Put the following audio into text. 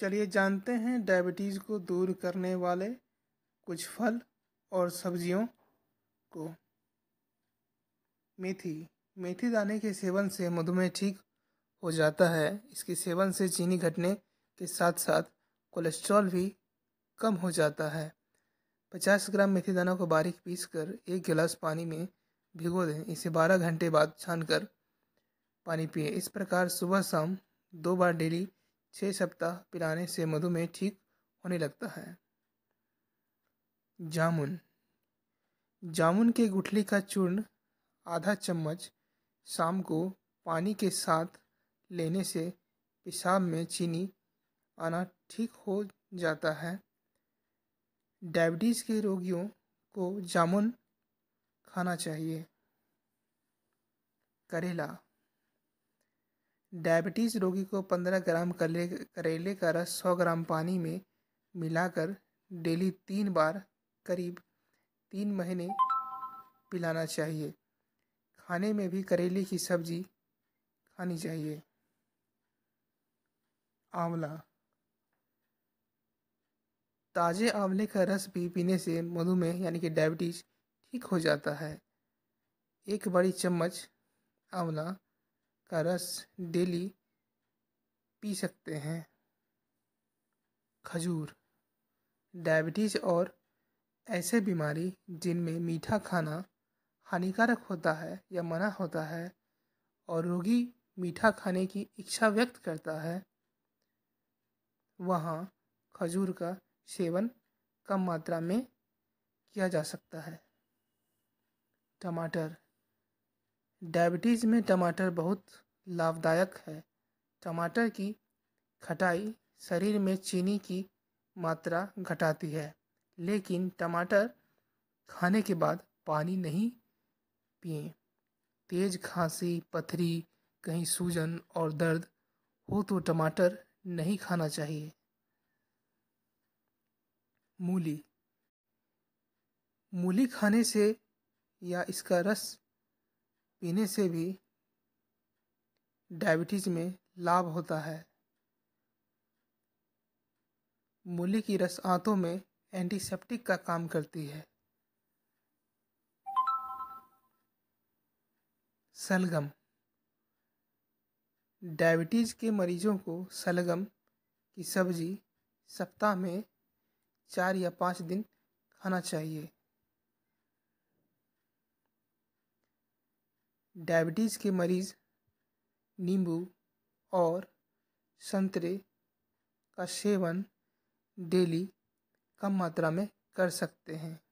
चलिए जानते हैं डायबिटीज़ को दूर करने वाले कुछ फल और सब्जियों को मेथी मेथी दाने के सेवन से मधुमेह ठीक हो जाता है इसके सेवन से चीनी घटने के साथ साथ कोलेस्ट्रॉल भी कम हो जाता है 50 ग्राम मेथी दाना को बारीक पीस कर एक गिलास पानी में भिगो दें इसे 12 घंटे बाद छान कर पानी पिए इस प्रकार सुबह शाम दो बार डेली छः सप्ताह पिलाने से मधुमेह ठीक होने लगता है जामुन जामुन के गुठली का चूर्ण आधा चम्मच शाम को पानी के साथ लेने से पेशाब में चीनी आना ठीक हो जाता है डायबिटीज़ के रोगियों को जामुन खाना चाहिए करेला डायबिटीज़ रोगी को पंद्रह ग्राम कले करेले का रस सौ ग्राम पानी में मिलाकर डेली तीन बार करीब तीन महीने पिलाना चाहिए खाने में भी करेले की सब्जी खानी चाहिए आंवला ताज़े आंवले का रस भी पीने से मधुमेह यानी कि डायबिटीज़ ठीक हो जाता है एक बड़ी चम्मच आंवला का रस डेली पी सकते हैं खजूर डायबिटीज़ और ऐसे बीमारी जिनमें मीठा खाना हानिकारक होता है या मना होता है और रोगी मीठा खाने की इच्छा व्यक्त करता है वहाँ खजूर का सेवन कम मात्रा में किया जा सकता है टमाटर डायबिटीज़ में टमाटर बहुत लाभदायक है टमाटर की खटाई शरीर में चीनी की मात्रा घटाती है लेकिन टमाटर खाने के बाद पानी नहीं पिए तेज़ खांसी पथरी कहीं सूजन और दर्द हो तो टमाटर नहीं खाना चाहिए मूली मूली खाने से या इसका रस पीने से भी डायबिटीज़ में लाभ होता है मूली की रस आंतों में एंटीसेप्टिक का काम करती है सलगम डायबिटीज़ के मरीजों को सलगम की सब्जी सप्ताह में चार या पाँच दिन खाना चाहिए डायबिटीज़ के मरीज़ नींबू और संतरे का सेवन डेली कम मात्रा में कर सकते हैं